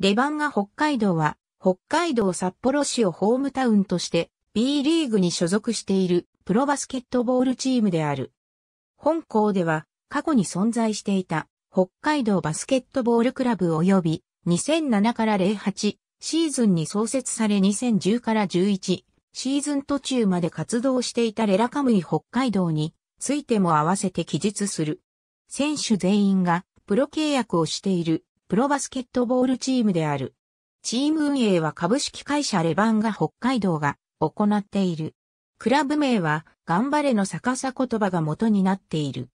レバンガ北海道は、北海道札幌市をホームタウンとして B リーグに所属しているプロバスケットボールチームである。本校では過去に存在していた北海道バスケットボールクラブ及び2007から08シーズンに創設され2010から11シーズン途中まで活動していたレラカムイ北海道についても合わせて記述する。選手全員がプロ契約をしているプロバスケットボールチームである。チーム運営は株式会社レバンガ北海道が行っている。クラブ名は、頑張れの逆さ言葉が元になっている。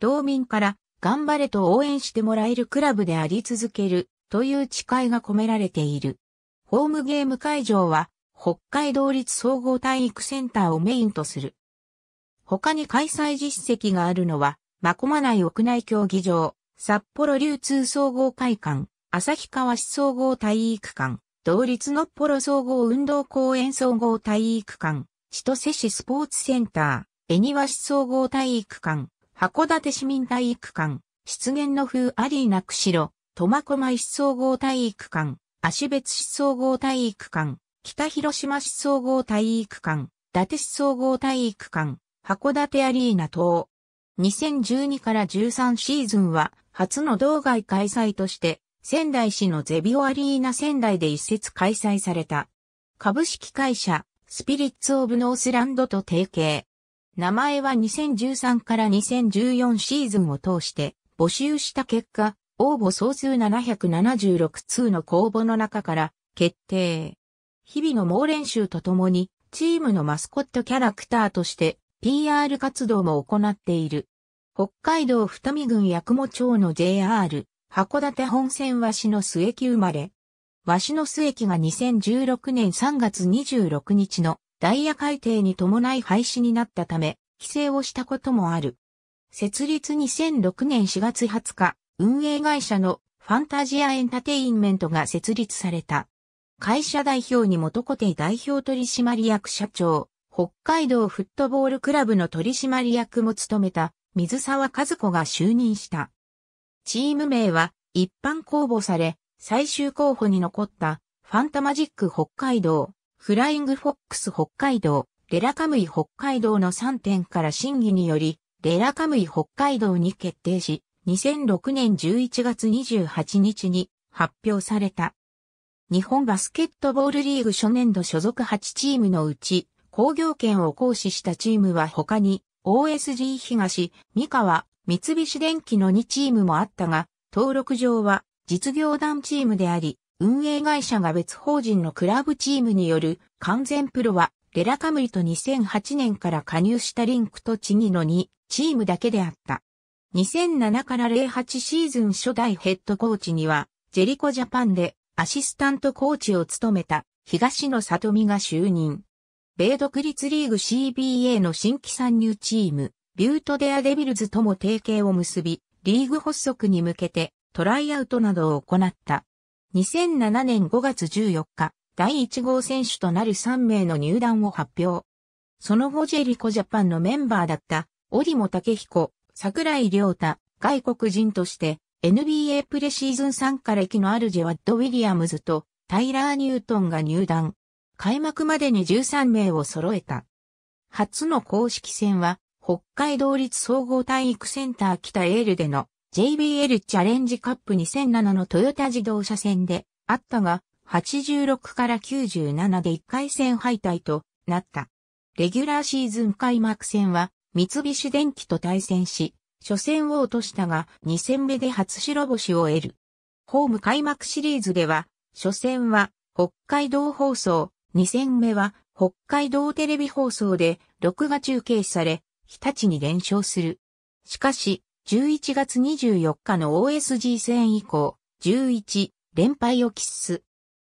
道民から、頑張れと応援してもらえるクラブであり続ける、という誓いが込められている。ホームゲーム会場は、北海道立総合体育センターをメインとする。他に開催実績があるのは、まこまない屋内競技場、札幌流通総合会館、旭川市総合体育館、同立のっぽろ総合運動公園総合体育館、千歳市スポーツセンター、恵庭市総合体育館、函館市民体育館、湿原の風アリーナ釧路、苫小牧市総合体育館、芦別市総合体育館、北広島市総合体育館、伊達市総合体育館、函館アリーナ等。2012から13シーズンは、初の道外開催として、仙台市のゼビオアリーナ仙台で一節開催された。株式会社、スピリッツ・オブ・ノースランドと提携。名前は2013から2014シーズンを通して募集した結果、応募総数776通の公募の中から決定。日々の猛練習とともに、チームのマスコットキャラクターとして PR 活動も行っている。北海道二見郡八雲町の JR、函館本線和紙の末駅生まれ。和紙の末駅が2016年3月26日のダイヤ改定に伴い廃止になったため、規制をしたこともある。設立2006年4月20日、運営会社のファンタジアエンタテインメントが設立された。会社代表に元固定代表取締役社長、北海道フットボールクラブの取締役も務めた水沢和子が就任した。チーム名は一般公募され、最終候補に残ったファンタマジック北海道、フライングフォックス北海道、レラカムイ北海道の3点から審議により、レラカムイ北海道に決定し、2006年11月28日に発表された。日本バスケットボールリーグ初年度所属8チームのうち、工業権を行使したチームは他に、OSG 東、三河、三菱電機の2チームもあったが、登録上は実業団チームであり、運営会社が別法人のクラブチームによる完全プロは、レラカムリと2008年から加入したリンクとチギの2チームだけであった。2007から08シーズン初代ヘッドコーチには、ジェリコジャパンでアシスタントコーチを務めた東野里美が就任。米独立リーグ CBA の新規参入チーム、ビュートデアデビルズとも提携を結び、リーグ発足に向けてトライアウトなどを行った。2007年5月14日、第1号選手となる3名の入団を発表。その後ジェリコジャパンのメンバーだった、タケ武彦、桜井亮太、外国人として、NBA プレシーズンから歴のあるジェワッド・ウィリアムズと、タイラー・ニュートンが入団。開幕までに13名を揃えた。初の公式戦は、北海道立総合体育センター北エールでの JBL チャレンジカップ2007のトヨタ自動車戦であったが、86から97で1回戦敗退となった。レギュラーシーズン開幕戦は三菱電機と対戦し、初戦を落としたが2戦目で初白星を得る。ホーム開幕シリーズでは、初戦は北海道放送2戦目は北海道テレビ放送で録画中継され、日立に連勝する。しかし、11月24日の OSG 戦以降、11連敗を喫す。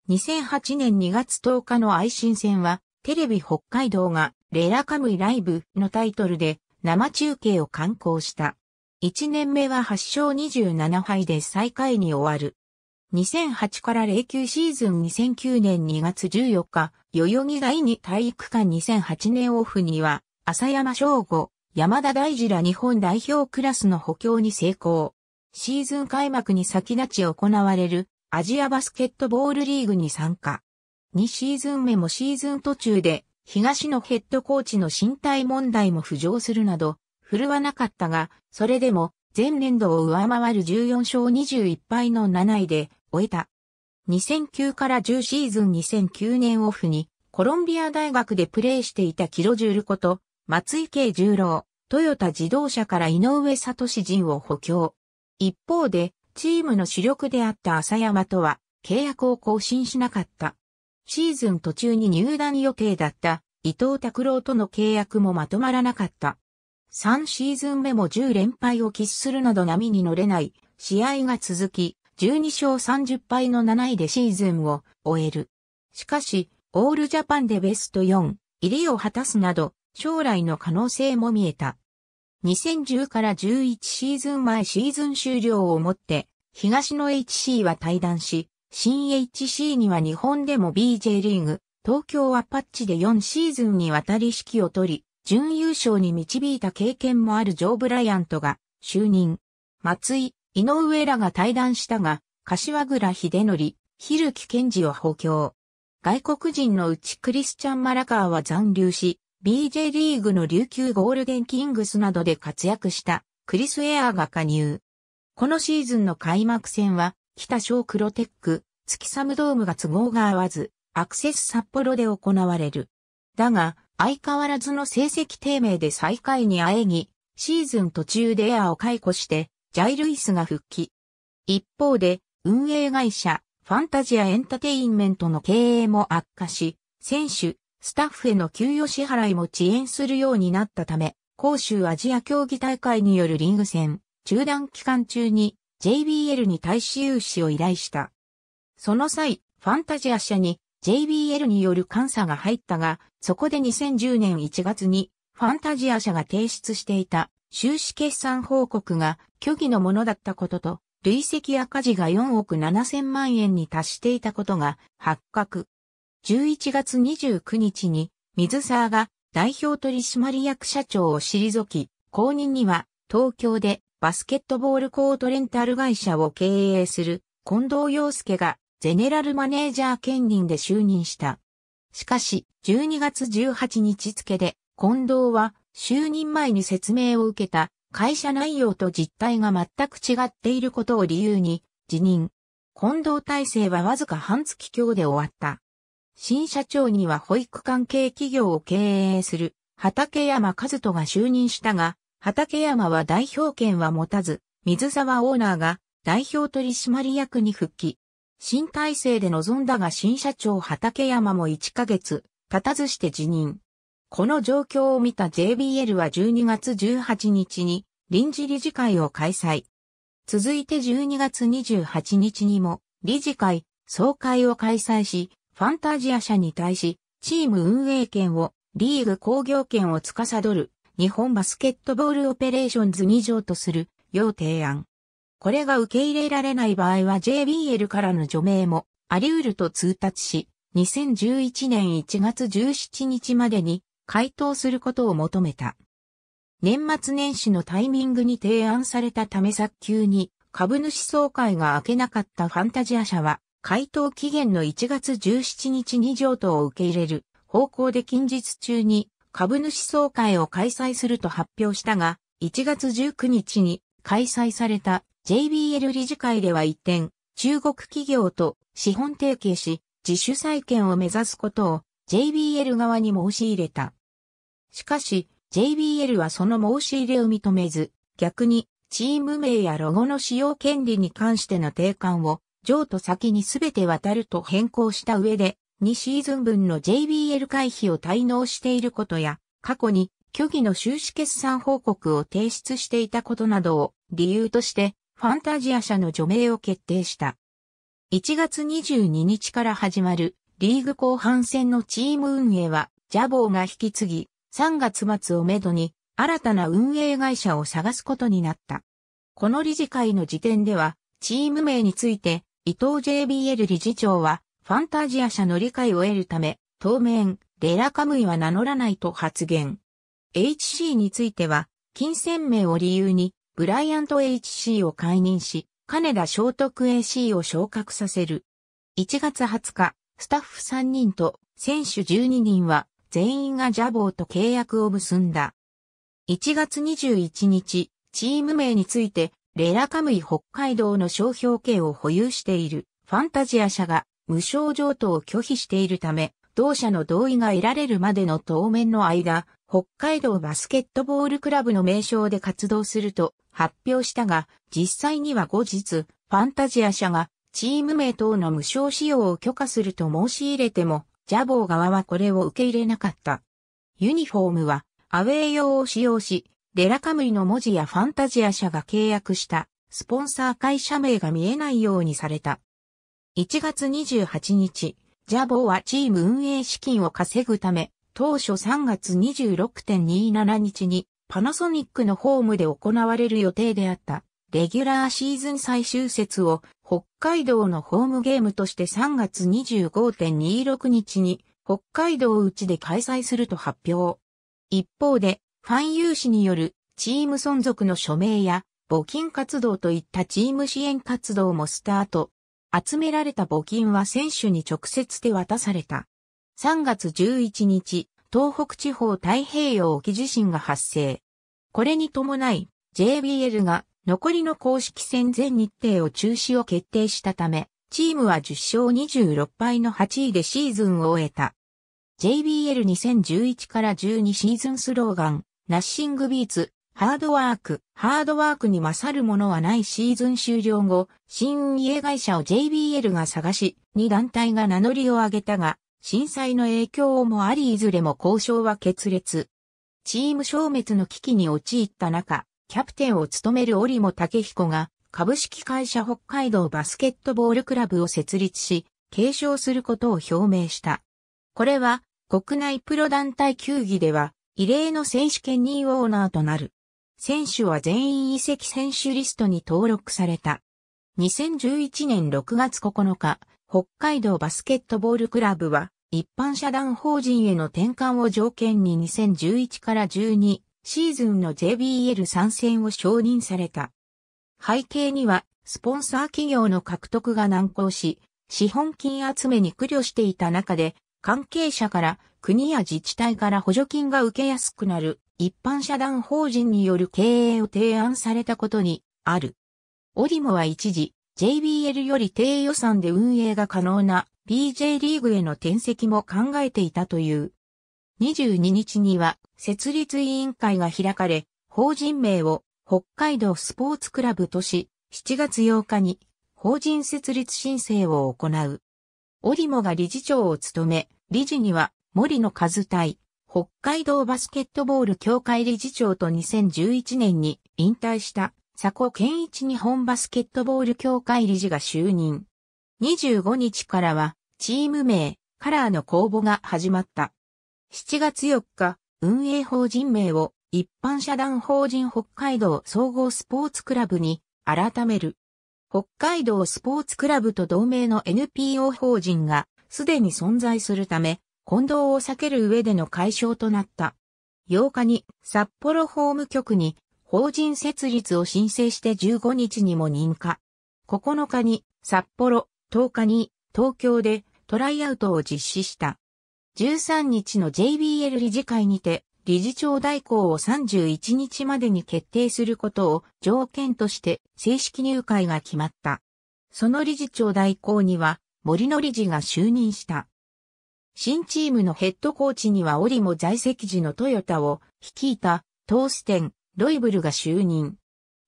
2008年2月10日の愛心戦は、テレビ北海道がレラカムイライブのタイトルで生中継を刊行した。1年目は8勝27敗で最下位に終わる。2008から09シーズン2009年2月14日、代々木第二体育館2008年オフには、浅山翔吾、山田大二ら日本代表クラスの補強に成功。シーズン開幕に先立ち行われるアジアバスケットボールリーグに参加。2シーズン目もシーズン途中で東野ヘッドコーチの身体問題も浮上するなど、振るわなかったが、それでも前年度を上回る14勝21敗の7位で終えた。2009から10シーズン2009年オフにコロンビア大学でプレーしていたキロジュールこと松井慶十郎、トヨタ自動車から井上聡陣を補強。一方でチームの主力であった浅山とは契約を更新しなかった。シーズン途中に入団予定だった伊藤拓郎との契約もまとまらなかった。3シーズン目も10連敗を喫するなど波に乗れない試合が続き、12勝30敗の7位でシーズンを終える。しかし、オールジャパンでベスト4入りを果たすなど、将来の可能性も見えた。2010から11シーズン前シーズン終了をもって、東の HC は退団し、新 HC には日本でも BJ リーグ、東京はパッチで4シーズンにわたり指揮を取り、準優勝に導いた経験もあるジョー・ブライアントが就任。松井、井上らが対談したが、柏倉秀則、ひるき健二を補強。外国人のうちクリスチャン・マラカーは残留し、BJ リーグの琉球ゴールデンキングスなどで活躍したクリス・エアーが加入。このシーズンの開幕戦は、北小黒テック、月サムドームが都合が合わず、アクセス札幌で行われる。だが、相変わらずの成績低迷で最下位にあえぎ、シーズン途中でエアーを解雇して、ジャイルイスが復帰。一方で、運営会社、ファンタジアエンタテインメントの経営も悪化し、選手、スタッフへの給与支払いも遅延するようになったため、杭州アジア競技大会によるリーグ戦、中断期間中に JBL に対し融資を依頼した。その際、ファンタジア社に JBL による監査が入ったが、そこで2010年1月にファンタジア社が提出していた収支決算報告が虚偽のものだったことと、累積赤字が4億7千万円に達していたことが発覚。11月29日に水沢が代表取締役社長を退き、公認には東京でバスケットボールコートレンタル会社を経営する近藤洋介がゼネラルマネージャー兼任で就任した。しかし、12月18日付で近藤は就任前に説明を受けた会社内容と実態が全く違っていることを理由に辞任。近藤体制はわずか半月強で終わった。新社長には保育関係企業を経営する畠山和人が就任したが、畠山は代表権は持たず、水沢オーナーが代表取締役に復帰。新体制で臨んだが新社長畠山も1ヶ月経たずして辞任。この状況を見た JBL は12月18日に臨時理事会を開催。続いて12月28日にも理事会、総会を開催し、ファンタジア社に対し、チーム運営権をリーグ工業権を司る日本バスケットボールオペレーションズ2条とするよう提案。これが受け入れられない場合は JBL からの除名もあり得ると通達し、2011年1月17日までに回答することを求めた。年末年始のタイミングに提案されたため早急に株主総会が明けなかったファンタジア社は回答期限の1月17日に譲渡を受け入れる方向で近日中に株主総会を開催すると発表したが1月19日に開催された JBL 理事会では一転中国企業と資本提携し自主再建を目指すことを JBL 側に申し入れた。しかし、JBL はその申し入れを認めず、逆に、チーム名やロゴの使用権利に関しての定款を、譲渡先にすべて渡ると変更した上で、2シーズン分の JBL 回避を滞納していることや、過去に虚偽の収支決算報告を提出していたことなどを理由として、ファンタジア社の除名を決定した。1月22日から始まるリーグ後半戦のチーム運営は、ジャボーが引き継ぎ、3月末をめどに新たな運営会社を探すことになった。この理事会の時点では、チーム名について、伊藤 JBL 理事長は、ファンタジア社の理解を得るため、当面、レラカムイは名乗らないと発言。HC については、金銭名を理由に、ブライアント HC を解任し、金田聖徳 AC を昇格させる。1月20日、スタッフ3人と選手12人は全員がジャボーと契約を結んだ。1月21日、チーム名について、レラカムイ北海道の商標権を保有しているファンタジア社が無償譲渡を拒否しているため、同社の同意が得られるまでの当面の間、北海道バスケットボールクラブの名称で活動すると発表したが、実際には後日、ファンタジア社がチーム名等の無償使用を許可すると申し入れても、ジャボー側はこれを受け入れなかった。ユニフォームはアウェー用を使用し、デラカムリの文字やファンタジア社が契約したスポンサー会社名が見えないようにされた。1月28日、ジャボーはチーム運営資金を稼ぐため、当初3月26.27日にパナソニックのホームで行われる予定であったレギュラーシーズン最終節を北海道のホームゲームとして3月25.26日に北海道内で開催すると発表。一方で、ファン有志によるチーム存続の署名や募金活動といったチーム支援活動もスタート。集められた募金は選手に直接手渡された。3月11日、東北地方太平洋沖地震が発生。これに伴い、JBL が残りの公式戦全日程を中止を決定したため、チームは10勝26敗の8位でシーズンを終えた。JBL2011 から12シーズンスローガン、ナッシングビーツ、ハードワーク、ハードワークに勝るものはないシーズン終了後、新運営会社を JBL が探し、2団体が名乗りを上げたが、震災の影響もありいずれも交渉は決裂。チーム消滅の危機に陥った中、キャプテンを務める織茂武彦が、株式会社北海道バスケットボールクラブを設立し、継承することを表明した。これは、国内プロ団体球技では、異例の選手権任オーナーとなる。選手は全員移籍選手リストに登録された。2011年6月9日、北海道バスケットボールクラブは、一般社団法人への転換を条件に2011から12シーズンの JBL 参戦を承認された。背景には、スポンサー企業の獲得が難航し、資本金集めに苦慮していた中で、関係者から国や自治体から補助金が受けやすくなる一般社団法人による経営を提案されたことにある。オリモは一時 JBL より低予算で運営が可能な BJ リーグへの転籍も考えていたという。22日には設立委員会が開かれ、法人名を北海道スポーツクラブとし、7月8日に法人設立申請を行う。折茂が理事長を務め、理事には森野和対、北海道バスケットボール協会理事長と2011年に引退した佐古健一日本バスケットボール協会理事が就任。25日からはチーム名、カラーの公募が始まった。7月4日、運営法人名を一般社団法人北海道総合スポーツクラブに改める。北海道スポーツクラブと同盟の NPO 法人がすでに存在するため、混同を避ける上での解消となった。8日に札幌法務局に法人設立を申請して15日にも認可。9日に札幌、10日に東京でトライアウトを実施した。13日の JBL 理事会にて、理事長代行を31日までに決定することを条件として正式入会が決まった。その理事長代行には森の理事が就任した。新チームのヘッドコーチには折も在籍時のトヨタを率いたトーステン・ロイブルが就任。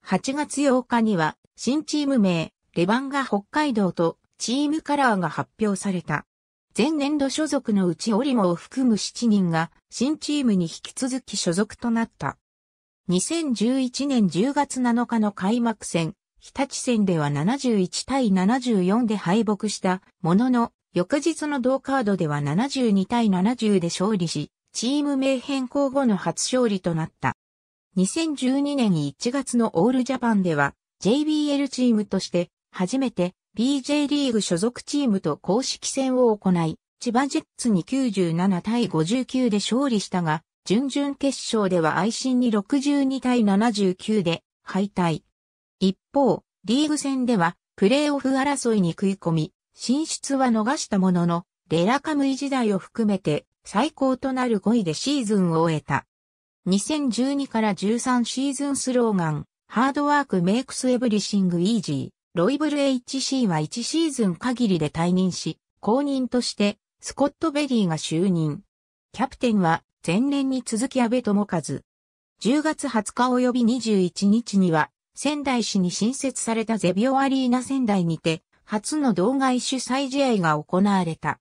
8月8日には新チーム名レバンガ北海道とチームカラーが発表された。前年度所属のうちオリモを含む7人が新チームに引き続き所属となった。2011年10月7日の開幕戦、日立戦では71対74で敗北したものの、翌日の同カードでは72対70で勝利し、チーム名変更後の初勝利となった。2012年1月のオールジャパンでは、JBL チームとして初めて BJ リーグ所属チームと公式戦を行い、千葉ジェッツに97対59で勝利したが、準々決勝では愛心に62対79で敗退。一方、リーグ戦ではプレーオフ争いに食い込み、進出は逃したものの、レラカムイ時代を含めて最高となる5位でシーズンを終えた。2012から13シーズンスローガン、ハードワークメイクスエブリシングイージー。ロイブル HC は1シーズン限りで退任し、後任としてスコット・ベリーが就任。キャプテンは前年に続き安倍智和。10月20日及び21日には仙台市に新設されたゼビオアリーナ仙台にて初の道外主催試合が行われた。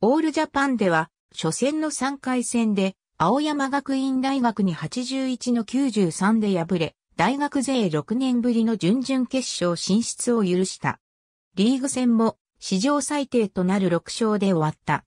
オールジャパンでは初戦の3回戦で青山学院大学に81の93で敗れ、大学勢6年ぶりの準々決勝進出を許した。リーグ戦も史上最低となる6勝で終わった。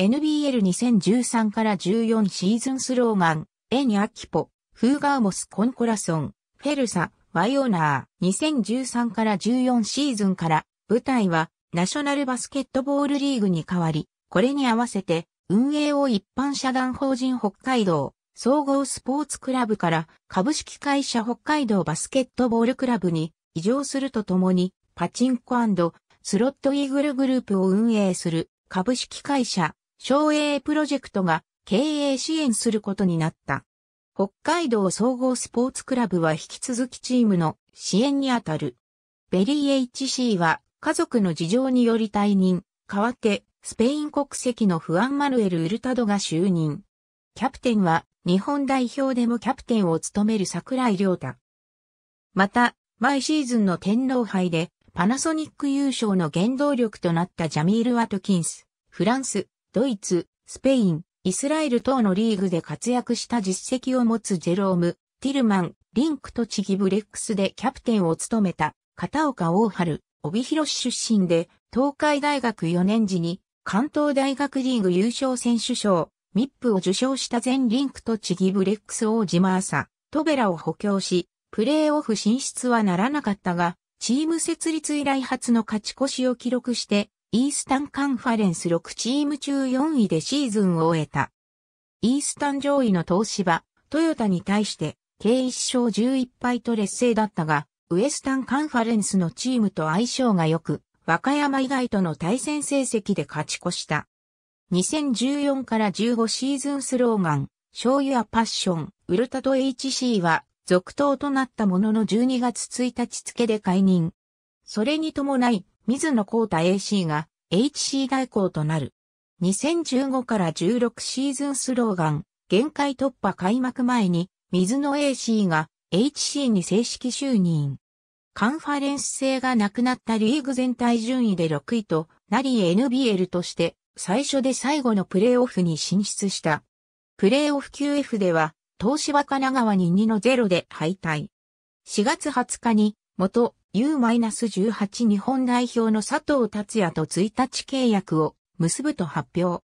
NBL2013 から14シーズンスローガン、エニアキポ、フーガーモスコンコラソン、フェルサ、ワイオナー、2013から14シーズンから舞台はナショナルバスケットボールリーグに変わり、これに合わせて運営を一般社団法人北海道総合スポーツクラブから株式会社北海道バスケットボールクラブに移譲するとともに、パチンコスロットイーグルグループを運営する株式会社、省営プロジェクトが経営支援することになった。北海道総合スポーツクラブは引き続きチームの支援にあたる。ベリー HC は家族の事情により退任、代わってスペイン国籍のフアン・マヌエル・ウルタドが就任。キャプテンは日本代表でもキャプテンを務める桜井亮太。また、毎シーズンの天皇杯でパナソニック優勝の原動力となったジャミール・ワトキンス、フランス、ドイツ、スペイン、イスラエル等のリーグで活躍した実績を持つジェローム、ティルマン、リンクとチギブレックスでキャプテンを務めた片岡大春、帯広市出身で東海大学4年時に関東大学リーグ優勝選手賞、ミップを受賞した全リンクとチギブレックス王子マーサ、トベラを補強し、プレーオフ進出はならなかったが、チーム設立以来初の勝ち越しを記録して、イースタンカンファレンス6チーム中4位でシーズンを終えた。イースタン上位の東芝、トヨタに対して、計1勝11敗と劣勢だったが、ウエスタンカンファレンスのチームと相性が良く、和歌山以外との対戦成績で勝ち越した。2014から15シーズンスローガン、醤油やパッション、ウルタと HC は続投となったものの12月1日付で解任。それに伴い、水野幸太 AC が HC 代行となる。2015から16シーズンスローガン、限界突破開幕前に、水野 AC が HC に正式就任。カンファレンス制がなくなったリーグ全体順位で6位となり NBL として最初で最後のプレーオフに進出した。プレーオフ QF では、東芝神奈川に2の0で敗退。4月20日に、元 U-18 日本代表の佐藤達也と1日契約を結ぶと発表。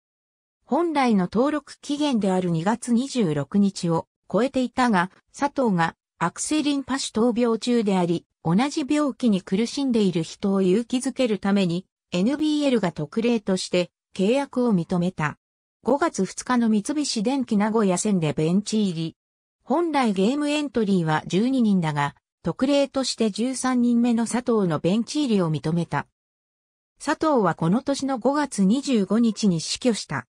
本来の登録期限である2月26日を超えていたが、佐藤が悪性リンパ腫闘病中であり、同じ病気に苦しんでいる人を勇気づけるために、NBL が特例として契約を認めた。5月2日の三菱電機名古屋戦でベンチ入り。本来ゲームエントリーは12人だが、特例として13人目の佐藤のベンチ入りを認めた。佐藤はこの年の5月25日に死去した。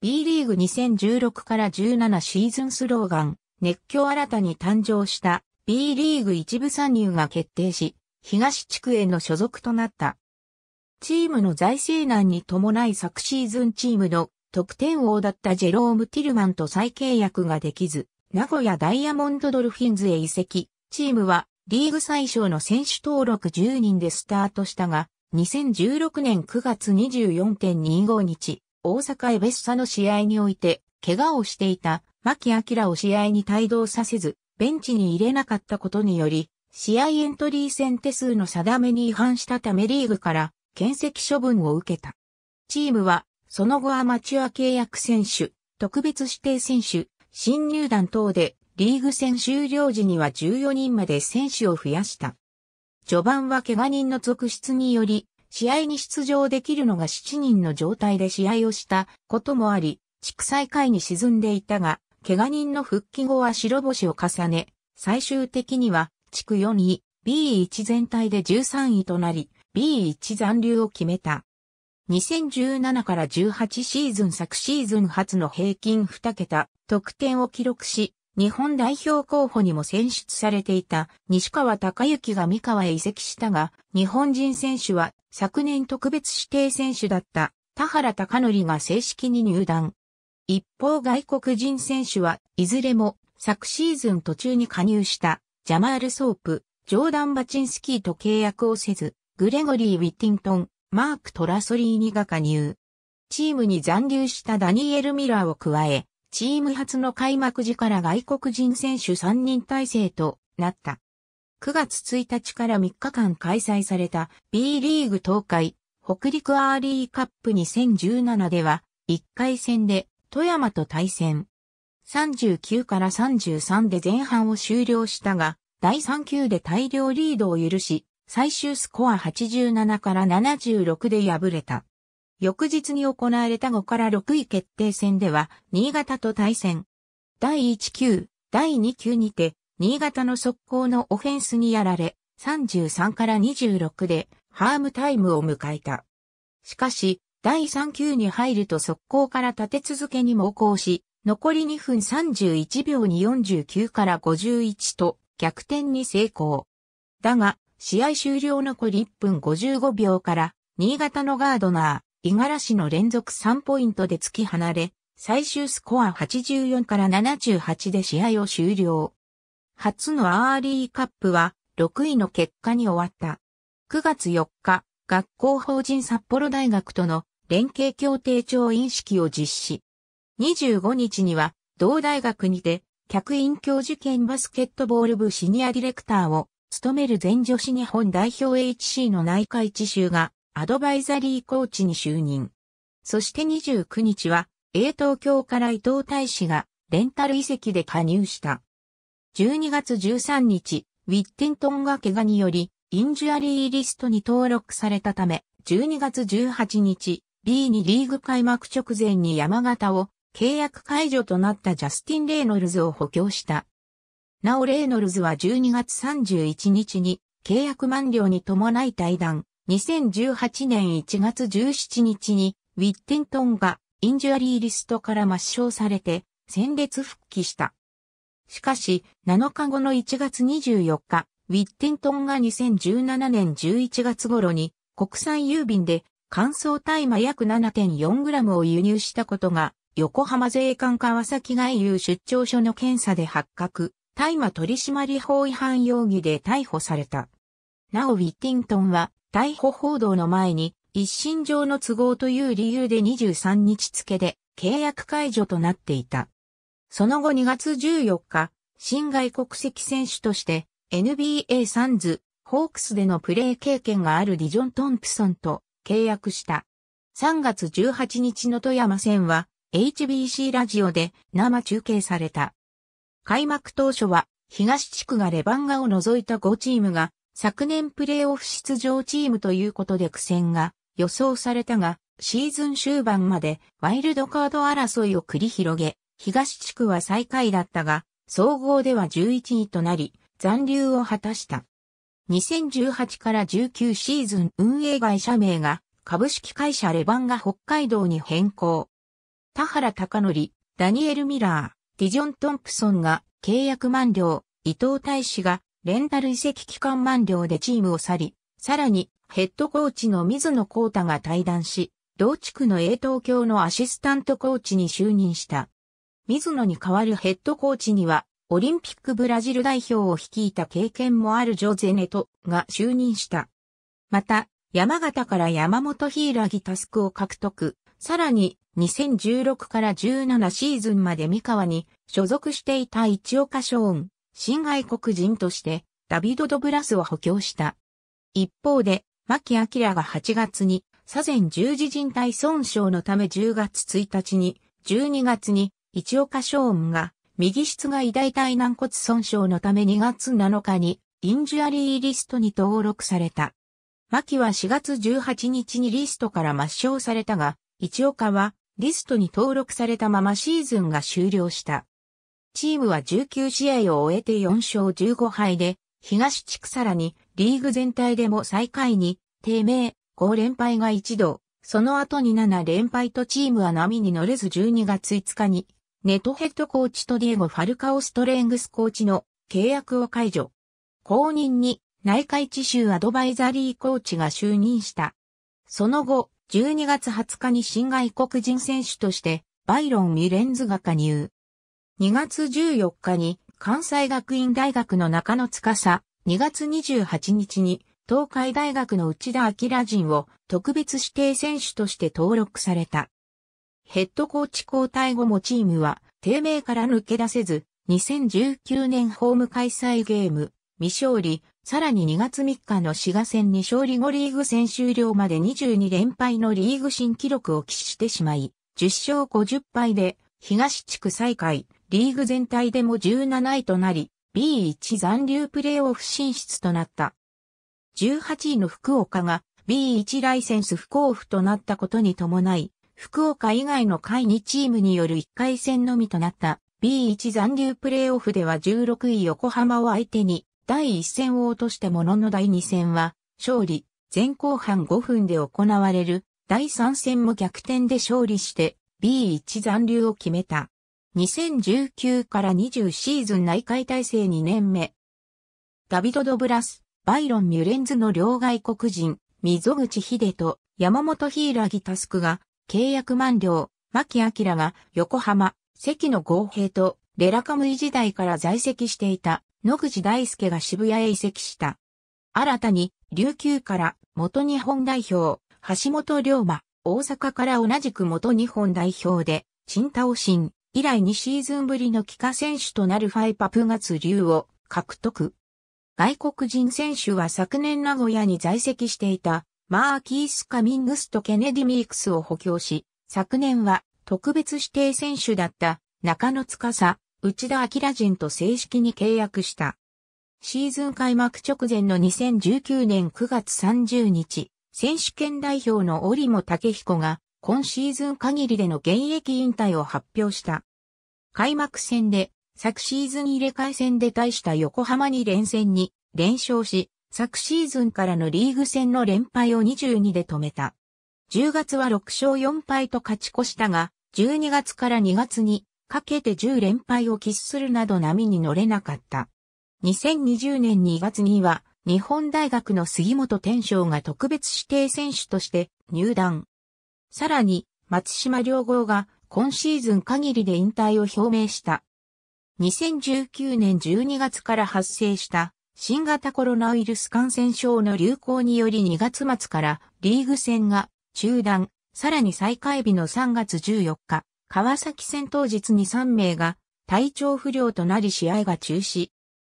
B リーグ2016から17シーズンスローガン、熱狂新たに誕生した B リーグ一部参入が決定し、東地区への所属となった。チームの財政難に伴い昨シーズンチームの得点王だったジェローム・ティルマンと再契約ができず、名古屋ダイヤモンドドルフィンズへ移籍、チームはリーグ最小の選手登録10人でスタートしたが、2016年9月24.25日、大阪エベッサの試合において、怪我をしていた牧明を試合に帯同させず、ベンチに入れなかったことにより、試合エントリー戦手数の定めに違反したためリーグから検責処分を受けた。チームは、その後アマチュア契約選手、特別指定選手、新入団等で、リーグ戦終了時には14人まで選手を増やした。序盤は怪我人の続出により、試合に出場できるのが7人の状態で試合をしたこともあり、地区最下位に沈んでいたが、怪我人の復帰後は白星を重ね、最終的には地区4位、B1 全体で13位となり、B1 残留を決めた。2017から18シーズン昨シーズン初の平均2桁得点を記録し、日本代表候補にも選出されていた西川隆之が三河へ移籍したが、日本人選手は昨年特別指定選手だった田原隆則が正式に入団。一方外国人選手はいずれも昨シーズン途中に加入したジャマール・ソープ、ジョーダン・バチンスキーと契約をせず、グレゴリー・ウィッティントン、マーク・トラソリーニが加入。チームに残留したダニエル・ミラーを加え、チーム初の開幕時から外国人選手3人体制となった。9月1日から3日間開催された B リーグ東海北陸アーリーカップ2017では1回戦で富山と対戦。39から33で前半を終了したが、第3球で大量リードを許し、最終スコア87から76で敗れた。翌日に行われた5から6位決定戦では、新潟と対戦。第1級、第2級にて、新潟の速攻のオフェンスにやられ、33から26で、ハームタイムを迎えた。しかし、第3級に入ると速攻から立て続けに猛攻し、残り2分31秒に49から51と逆転に成功。だが、試合終了残り1分55秒から、新潟のガードナー、五十嵐の連続3ポイントで突き離れ、最終スコア84から78で試合を終了。初のアーリーカップは6位の結果に終わった。9月4日、学校法人札幌大学との連携協定調印式を実施。25日には同大学にて客員教授兼バスケットボール部シニアディレクターを務める全女子日本代表 HC の内海知州がアドバイザリーコーチに就任。そして29日は、A 東京から伊藤大使がレンタル移籍で加入した。12月13日、ウィッテントンが怪我により、インジュアリーリストに登録されたため、12月18日、b にリーグ開幕直前に山形を契約解除となったジャスティン・レイノルズを補強した。なおレイノルズは12月31日に契約満了に伴い対談、2018年1月17日にウィッテントンがインジュアリーリストから抹消されて戦列復帰した。しかし、7日後の1月24日、ウィッテントンが2017年11月頃に国際郵便で乾燥大麻約 7.4g を輸入したことが横浜税関川崎外遊出張所の検査で発覚。大麻取締法違反容疑で逮捕された。なおウィッティントンは逮捕報道の前に一身上の都合という理由で23日付で契約解除となっていた。その後2月14日、新外国籍選手として NBA サンズ、ホークスでのプレー経験があるディジョン・トンプソンと契約した。3月18日の富山戦は HBC ラジオで生中継された。開幕当初は、東地区がレバンガを除いた5チームが、昨年プレーオフ出場チームということで苦戦が予想されたが、シーズン終盤までワイルドカード争いを繰り広げ、東地区は最下位だったが、総合では11位となり、残留を果たした。2018から19シーズン運営会社名が株式会社レバンガ北海道に変更。田原隆則、ダニエル・ミラー、ディジョン・トンプソンが契約満了、伊藤大使がレンタル移籍期間満了でチームを去り、さらにヘッドコーチの水野幸太が対談し、同地区の A 東京のアシスタントコーチに就任した。水野に代わるヘッドコーチには、オリンピックブラジル代表を率いた経験もあるジョゼネトが就任した。また、山形から山本ヒーラギタスクを獲得、さらに、2016から17シーズンまで三河に所属していた一岡ショーン、新外国人として、ダビド・ド・ブラスを補強した。一方で、牧明が8月に、左前十字靭帯損傷のため10月1日に、12月に、一岡ショーンが、右室外大腿軟骨損傷のため2月7日に、インジュアリーリストに登録された。牧は4月18日にリストから抹消されたが、一岡はリストに登録されたままシーズンが終了した。チームは19試合を終えて4勝15敗で、東地区さらにリーグ全体でも最下位に、低迷、5連敗が一度、その後に7連敗とチームは波に乗れず12月5日に、ネトヘッドコーチとディエゴ・ファルカオ・ストレングスコーチの契約を解除。後任に内海地州アドバイザリーコーチが就任した。その後、12月20日に新外国人選手として、バイロン・ミレンズが加入。2月14日に、関西学院大学の中野司、2月28日に、東海大学の内田明人を特別指定選手として登録された。ヘッドコーチ交代後もチームは、低迷から抜け出せず、2019年ホーム開催ゲーム、未勝利、さらに2月3日の滋賀戦に勝利後リーグ戦終了まで22連敗のリーグ新記録を期してしまい、10勝50敗で東地区最下位、リーグ全体でも17位となり、B1 残留プレーオフ進出となった。18位の福岡が B1 ライセンス不交付となったことに伴い、福岡以外の下位2チームによる1回戦のみとなった B1 残留プレーオフでは16位横浜を相手に第1戦を落としてものの第2戦は、勝利、前後半5分で行われる、第3戦も逆転で勝利して、B1 残留を決めた。2019から20シーズン内海体制2年目。ダビド・ド・ブラス、バイロン・ミュレンズの両外国人、溝口秀と山本柊タスクが契約満了、牧明が横浜、関野豪平とレラカムイ時代から在籍していた野口大輔が渋谷へ移籍した。新たに、琉球から元日本代表、橋本龍馬、大阪から同じく元日本代表で、陳太郎新、以来2シーズンぶりの帰化選手となるファイパプガツ流を獲得。外国人選手は昨年名古屋に在籍していたマーキース・カミングスとケネディ・ミークスを補強し、昨年は特別指定選手だった中野司、内田明人と正式に契約した。シーズン開幕直前の2019年9月30日、選手権代表の折茂武彦が今シーズン限りでの現役引退を発表した。開幕戦で昨シーズン入れ替え戦で対した横浜に連戦に連勝し、昨シーズンからのリーグ戦の連敗を22で止めた。10月は6勝4敗と勝ち越したが、12月から2月にかけて10連敗を喫するなど波に乗れなかった。2020年2月には、日本大学の杉本天章が特別指定選手として入団。さらに、松島良豪が今シーズン限りで引退を表明した。2019年12月から発生した新型コロナウイルス感染症の流行により2月末からリーグ戦が中断、さらに再開日の3月14日、川崎戦当日に3名が体調不良となり試合が中止。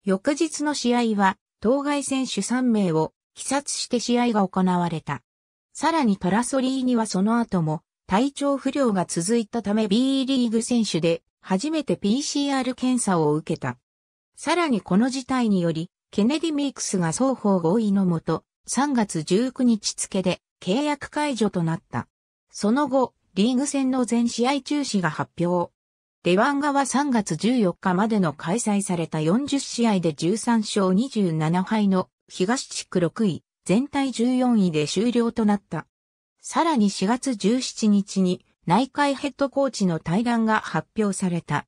翌日の試合は、当該選手3名を、帰殺して試合が行われた。さらにトラソリーにはその後も、体調不良が続いたため B リーグ選手で、初めて PCR 検査を受けた。さらにこの事態により、ケネディ・ミークスが双方合意のもと、3月19日付で契約解除となった。その後、リーグ戦の全試合中止が発表。出ワンガは3月14日までの開催された40試合で13勝27敗の東地区6位、全体14位で終了となった。さらに4月17日に内海ヘッドコーチの対談が発表された。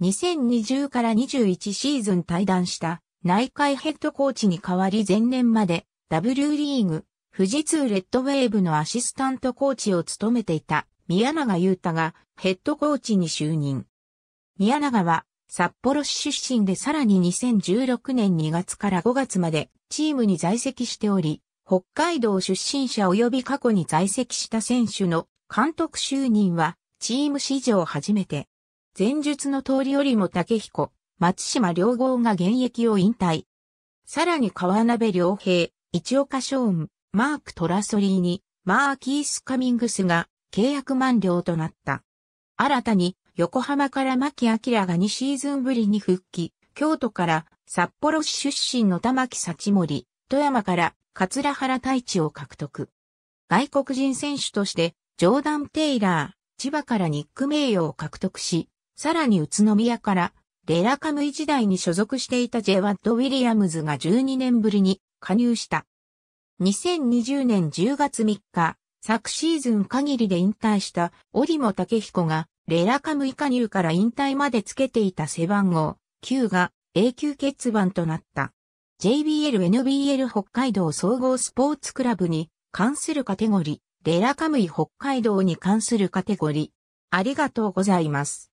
2020から21シーズン対談した内海ヘッドコーチに代わり前年まで W リーグ、富士通レッドウェーブのアシスタントコーチを務めていた宮永優太がヘッドコーチに就任。宮永は札幌市出身でさらに2016年2月から5月までチームに在籍しており、北海道出身者及び過去に在籍した選手の監督就任はチーム史上初めて。前述の通りよりも竹彦、松島良合が現役を引退。さらに川鍋良平、市岡ショーン、マーク・トラソリーに、マーキース・カミングスが契約満了となった。新たに横浜から牧明が2シーズンぶりに復帰、京都から札幌市出身の玉木幸森、富山から桂原太一を獲得。外国人選手としてジョーダン・テイラー、千葉からニック名誉を獲得し、さらに宇都宮からレラカムイ時代に所属していたジェワッド・ウィリアムズが12年ぶりに加入した。2020年10月3日、昨シーズン限りで引退した織茂武彦がレラカムイ下入から引退までつけていた背番号9が永久欠番となった。JBL-NBL 北海道総合スポーツクラブに関するカテゴリー、レラカムイ北海道に関するカテゴリー。ありがとうございます。